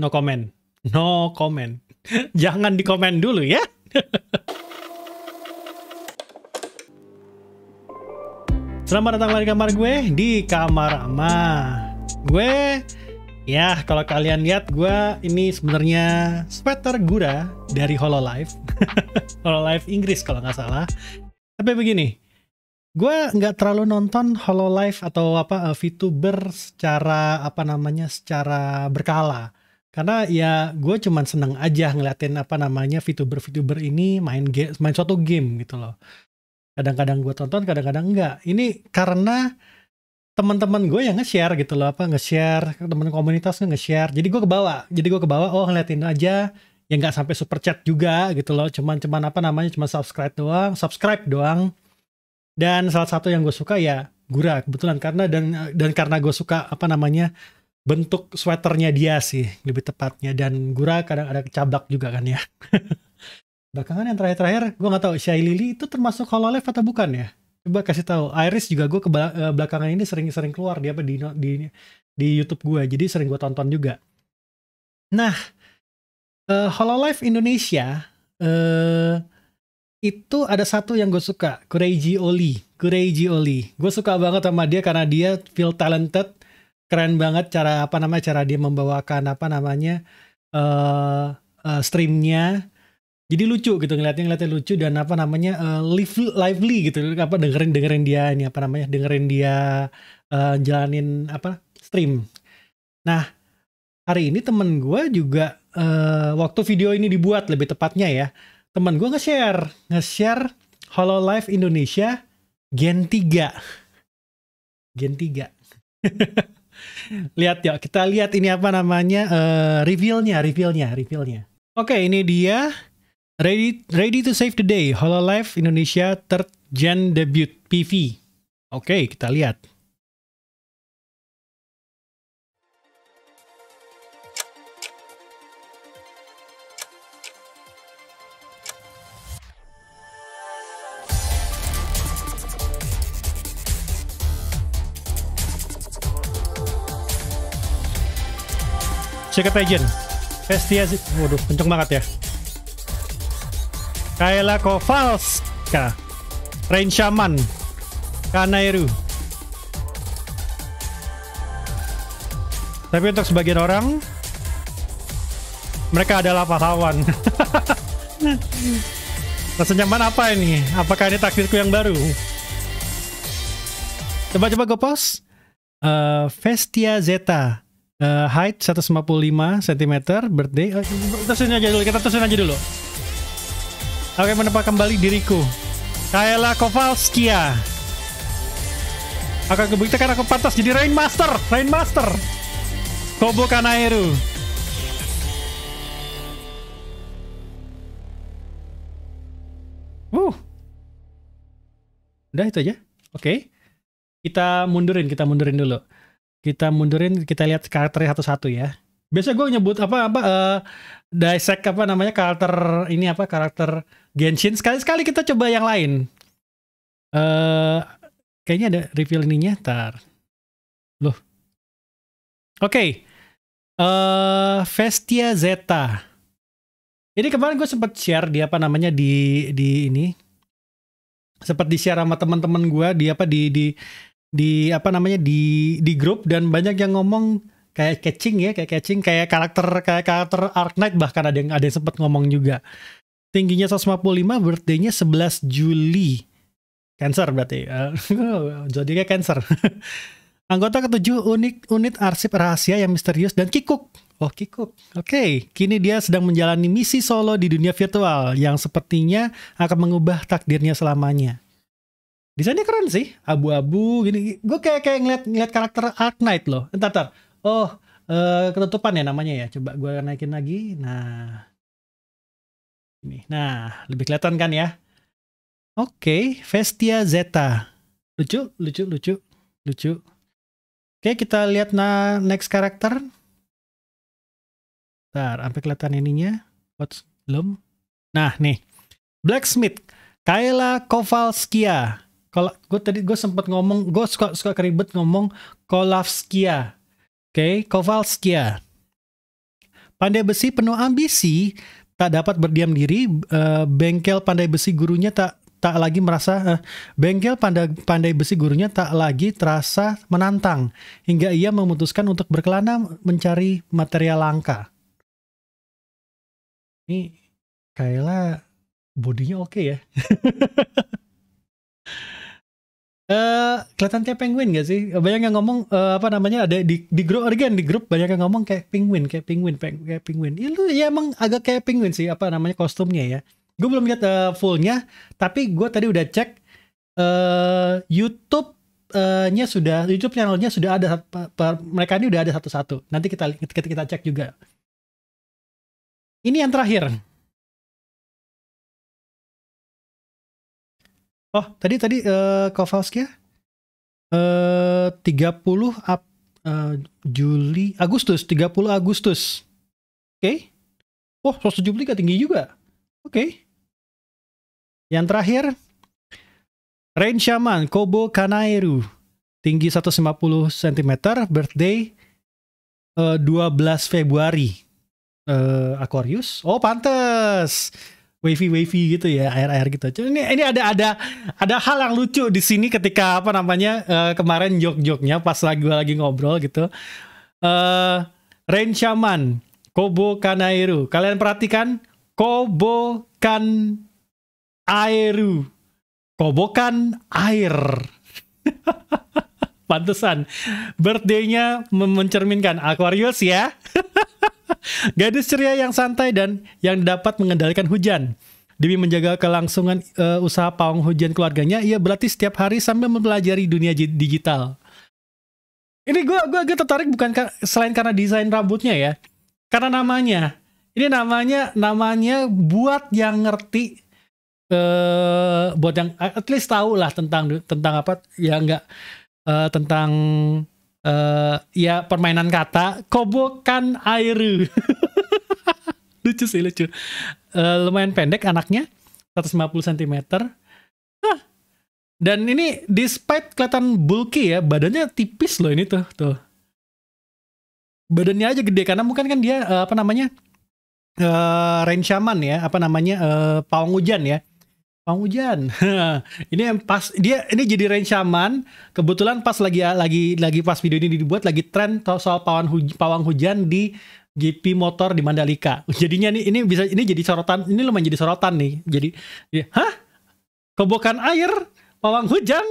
No comment. No comment. Jangan dikomen dulu ya. Selamat datang lagi di kamar gue di kamar ama. Gue ya kalau kalian lihat gue ini sebenarnya sweater gura dari Hololive. Hololive Inggris kalau nggak salah. Tapi begini, gue nggak terlalu nonton Hololive atau apa eh, VTuber secara apa namanya secara berkala karena ya gue cuman seneng aja ngeliatin apa namanya VTuber VTuber ini main game main suatu game gitu loh kadang-kadang gue tonton kadang-kadang enggak ini karena teman-teman gue yang nge-share gitu loh apa nge-share teman komunitas nge-share jadi gue kebawa jadi gue kebawa oh ngeliatin aja ya nggak sampai super chat juga gitu loh cuman cuman apa namanya cuma subscribe doang subscribe doang dan salah satu yang gue suka ya Gura kebetulan karena dan dan karena gue suka apa namanya bentuk sweaternya dia sih lebih tepatnya dan gura kadang ada cablak juga kan ya belakangan yang terakhir-terakhir gue nggak tahu Shai Lili itu termasuk Hololive atau bukan ya coba kasih tahu Iris juga gue ke eh, belakangan ini sering-sering keluar dia apa di di di YouTube gue jadi sering gue tonton juga nah uh, eh, Hololive Indonesia uh, itu ada satu yang gue suka Kureiji Oli Kureiji Oli gue suka banget sama dia karena dia feel talented keren banget cara apa namanya cara dia membawakan apa namanya uh, uh, streamnya jadi lucu gitu ngeliatnya ngeliatnya lucu dan apa namanya uh, live lively gitu apa dengerin dengerin dia ini apa namanya dengerin dia uh, jalanin apa stream nah hari ini temen gue juga uh, waktu video ini dibuat lebih tepatnya ya temen gue nge-share nge-share Hololive Indonesia Gen 3 Gen 3 lihat yuk kita lihat ini apa namanya uh, revealnya, revealnya, revealnya. Oke, okay, ini dia Ready Ready to Save the Day HoloLive Indonesia Third Gen Debut PV. Oke, okay, kita lihat. Secret Agent. sih Waduh, kenceng banget ya. Kayla Kovalska. Rain Shaman. Kanairu. Tapi untuk sebagian orang, mereka adalah pahlawan. Rasa nyaman apa ini? Apakah ini takdirku yang baru? Coba-coba gue post. Uh, eh, Vestia Zeta. Uh, height 155 cm, birthday. Uh, eh, terusin aja dulu, kita terusin aja dulu. Oke, menempa kembali diriku. Kaela Kowalskia. Akan karena aku pantas jadi Rain Master, Rain Master. Kobo Kanaeru. Wuh. Udah itu aja. Oke. Okay. Kita mundurin, kita mundurin dulu kita mundurin kita lihat karakternya satu-satu ya biasa gue nyebut apa apa uh, dissect apa namanya karakter ini apa karakter Genshin sekali-sekali kita coba yang lain uh, kayaknya ada reveal ininya tar loh oke okay. uh, eh, Vestia Zeta ini kemarin gue sempet share di apa namanya di di ini sempat di share sama teman-teman gue di apa di di di apa namanya di di grup dan banyak yang ngomong kayak catching ya kayak catching kayak karakter kayak karakter Ark Knight bahkan ada yang ada yang sempat ngomong juga tingginya 155 birthday-nya 11 Juli Cancer berarti eh, jadi kayak Cancer anggota ketujuh unit unit arsip rahasia yang misterius dan kikuk oh kikuk oke okay. kini dia sedang menjalani misi solo di dunia virtual yang sepertinya akan mengubah takdirnya selamanya desainnya keren sih abu-abu gini, gue kayak kayak ngeliat ngeliat karakter Ark Knight loh entar entar oh uh, ketutupan ya namanya ya coba gue naikin lagi nah ini nah lebih kelihatan kan ya oke okay, Vestia Zeta lucu lucu lucu lucu oke okay, kita lihat na next karakter Bentar, sampai kelihatan ininya what's belum nah nih Blacksmith Kayla Kowalskia kalau gue tadi gue sempat ngomong gue suka suka keribet ngomong Kolavskia oke okay? Kovalskia. pandai besi penuh ambisi tak dapat berdiam diri uh, bengkel pandai besi gurunya tak tak lagi merasa uh, bengkel pandai pandai besi gurunya tak lagi terasa menantang hingga ia memutuskan untuk berkelana mencari material langka ini Kayla bodinya oke okay ya Uh, kelihatan kayak penguin gak sih? Banyak yang ngomong uh, apa namanya ada di di grup again di grup banyak yang ngomong kayak penguin, kayak penguin, peng, kayak penguin. itu ya iya, emang agak kayak penguin sih apa namanya kostumnya ya. Gue belum lihat uh, fullnya, tapi gue tadi udah cek uh, YouTube nya sudah YouTube channelnya sudah ada per, per, mereka ini udah ada satu-satu. Nanti kita, kita kita cek juga. Ini yang terakhir. Oh, tadi tadi uh, Kowalski ya? Eh, uh, 30 ap, uh, Juli Agustus, 30 Agustus. Oke. Okay. oh, 173 tinggi juga. Oke. Okay. Yang terakhir Rain Shaman Kobo Kanairu. Tinggi 150 cm, birthday uh, 12 Februari. Uh, Aquarius. Oh, pantes wavy wavy gitu ya air air gitu. Cuma ini ini ada ada ada hal yang lucu di sini ketika apa namanya uh, kemarin jok joknya pas lagi gue lagi ngobrol gitu. Uh, Rain Shaman, Kobo Kanairu. Kalian perhatikan Kobo kan Airu. Kobokan air. Pantesan. Birthday-nya mencerminkan Aquarius ya. Gadis ceria yang santai dan yang dapat mengendalikan hujan. Demi menjaga kelangsungan uh, usaha pawang hujan keluarganya, ia berlatih setiap hari sambil mempelajari dunia digital. Ini gue gua agak tertarik bukan ka selain karena desain rambutnya ya, karena namanya. Ini namanya namanya buat yang ngerti uh, buat yang at least tahu lah tentang tentang apa ya enggak uh, tentang uh, ya permainan kata kobokan airu lucu sih lucu uh, lumayan pendek anaknya 150 cm dan ini despite kelihatan bulky ya badannya tipis loh ini tuh tuh badannya aja gede karena mungkin kan dia uh, apa namanya uh, rain shaman ya apa namanya uh, pawang hujan ya Mang hujan. ini yang pas dia ini jadi range Kebetulan pas lagi lagi lagi pas video ini dibuat lagi tren soal pawang hujan, pawang hujan di GP motor di Mandalika. Jadinya nih ini bisa ini jadi sorotan, ini lumayan jadi sorotan nih. Jadi, ya, hah? Kobokan air, pawang hujan.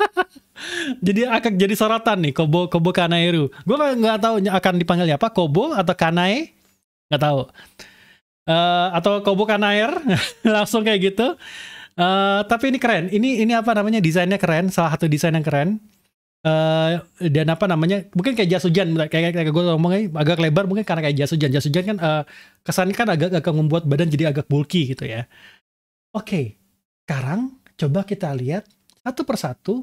jadi akan jadi sorotan nih Kobo Kobo kanairu. Gue nggak tahu akan dipanggilnya apa Kobo atau kanai nggak tahu uh, atau kobokan air langsung kayak gitu. Uh, tapi ini keren. Ini ini apa namanya desainnya keren. Salah satu desain yang keren. Uh, dan apa namanya mungkin kayak jas hujan kayak kayak gue ngomongnya agak lebar mungkin karena kayak jas hujan jas hujan kan uh, kesannya kan agak agak membuat badan jadi agak bulky gitu ya oke okay. sekarang coba kita lihat satu persatu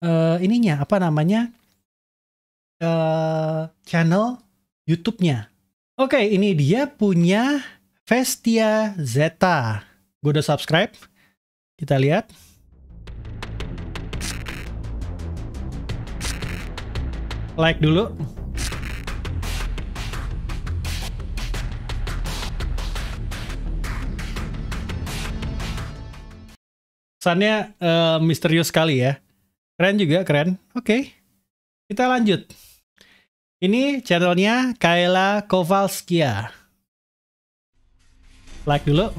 uh, ininya apa namanya uh, channel YouTube-nya oke okay, ini dia punya Vestia Zeta. Gue udah subscribe. Kita lihat. Like dulu. Kesannya uh, eh, misterius sekali ya. Keren juga, keren. Oke. Okay. Kita lanjut. Ini channelnya Kayla Kowalskia like dulu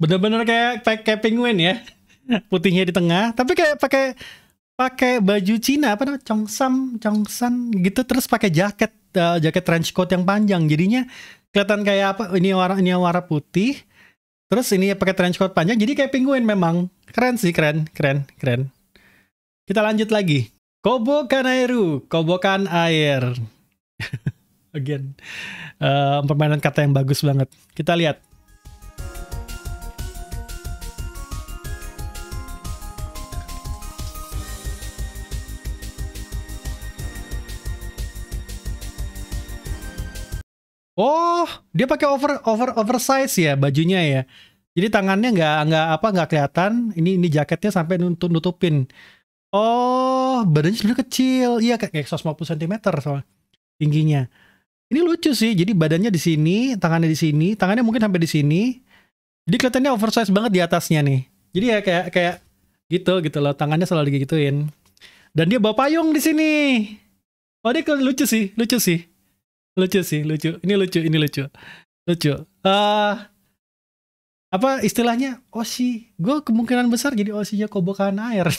bener-bener kayak kayak penguin ya putihnya di tengah tapi kayak pakai pakai baju Cina apa namanya congsam congsan gitu terus pakai jaket uh, jaket trench coat yang panjang jadinya kelihatan kayak apa ini warna ini warna putih Terus ini pakai trench coat panjang jadi kayak penguin memang. Keren sih, keren, keren, keren. Kita lanjut lagi. Kobokan airu, kobokan air. Again, uh, eh, permainan kata yang bagus banget. Kita lihat. Oh, dia pakai over over oversize ya bajunya ya. Jadi tangannya nggak nggak apa nggak kelihatan. Ini ini jaketnya sampai nutup nutupin. Oh, badannya sebenarnya kecil. Iya kayak 150 cm soal tingginya. Ini lucu sih. Jadi badannya di sini, tangannya di sini, tangannya mungkin sampai di sini. Jadi kelihatannya oversize banget di atasnya nih. Jadi ya kayak kayak gitu gitu loh. Tangannya selalu digituin. Dan dia bawa payung di sini. Oh, dia lucu sih, lucu sih lucu sih lucu ini lucu ini lucu lucu uh, apa istilahnya osi gue kemungkinan besar jadi osinya kobokan air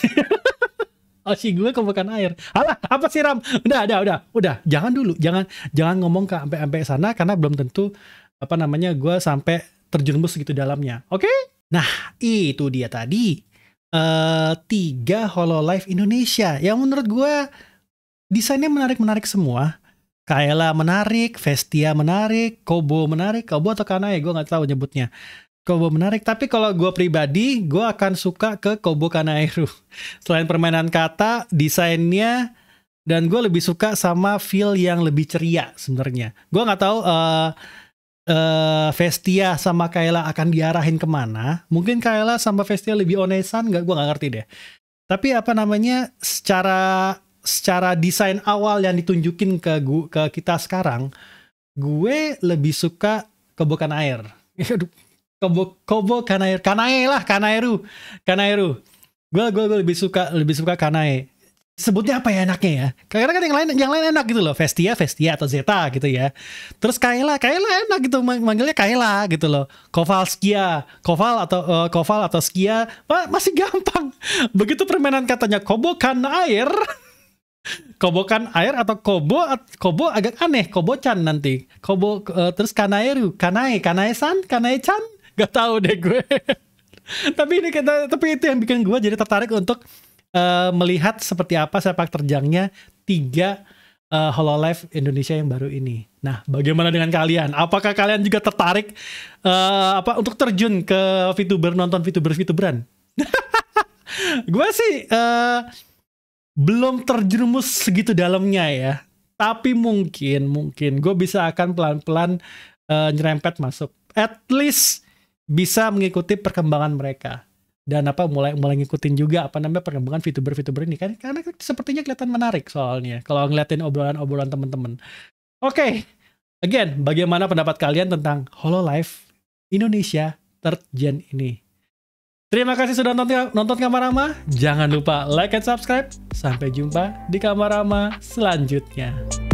osi gue kobokan air alah apa sih ram udah udah udah udah jangan dulu jangan jangan ngomong ke sampai sampai sana karena belum tentu apa namanya gue sampai terjun bus gitu dalamnya oke okay? nah itu dia tadi uh, tiga Hololive Indonesia yang menurut gue desainnya menarik-menarik semua Kaela menarik, Vestia menarik, Kobo menarik, Kobo atau Kanae gue nggak tahu nyebutnya. Kobo menarik, tapi kalau gue pribadi, gue akan suka ke Kobo Kanaeru. Selain permainan kata, desainnya, dan gue lebih suka sama feel yang lebih ceria sebenarnya. Gue nggak tahu uh, uh, Vestia sama Kaela akan diarahin kemana. Mungkin Kaela sama Vestia lebih onesan nggak? Gue nggak ngerti deh. Tapi apa namanya, secara secara desain awal yang ditunjukin ke gua, ke kita sekarang, gue lebih suka kebokan air. kebok Kobo kanair Kanae lah, kanairu kanairu Gue gue gue lebih suka lebih suka Kanae. Sebutnya apa ya enaknya ya? Karena kan yang lain yang lain enak gitu loh, Vestia, Vestia atau Zeta gitu ya. Terus kaila kaila enak gitu manggilnya kaila gitu loh. Koval Skia, Koval atau uh, eh, Koval atau Skia, masih gampang. Begitu permainan katanya kobokan air Kobokan air atau kobo kobo agak aneh kobocan nanti kobo uh, terus kanaeru kanai kanae-san kanae-chan gak tau deh gue tapi ini kita tapi itu yang bikin gue jadi tertarik untuk uh, melihat seperti apa sepak terjangnya tiga uh, Hololive Indonesia yang baru ini nah bagaimana dengan kalian apakah kalian juga tertarik uh, apa untuk terjun ke VTuber nonton VTuber VTuberan gue sih uh, belum terjerumus segitu dalamnya ya. Tapi mungkin, mungkin gue bisa akan pelan-pelan uh, nyerempet masuk. At least bisa mengikuti perkembangan mereka dan apa mulai mulai ngikutin juga apa namanya perkembangan VTuber-VTuber ini kan karena sepertinya kelihatan menarik soalnya kalau ngeliatin obrolan-obrolan temen-temen. Oke. Okay. Again, bagaimana pendapat kalian tentang HoloLive Indonesia third gen ini? Terima kasih sudah nonton, nonton Kamar Rama. Jangan lupa like and subscribe. Sampai jumpa di Kamar Kamarama selanjutnya.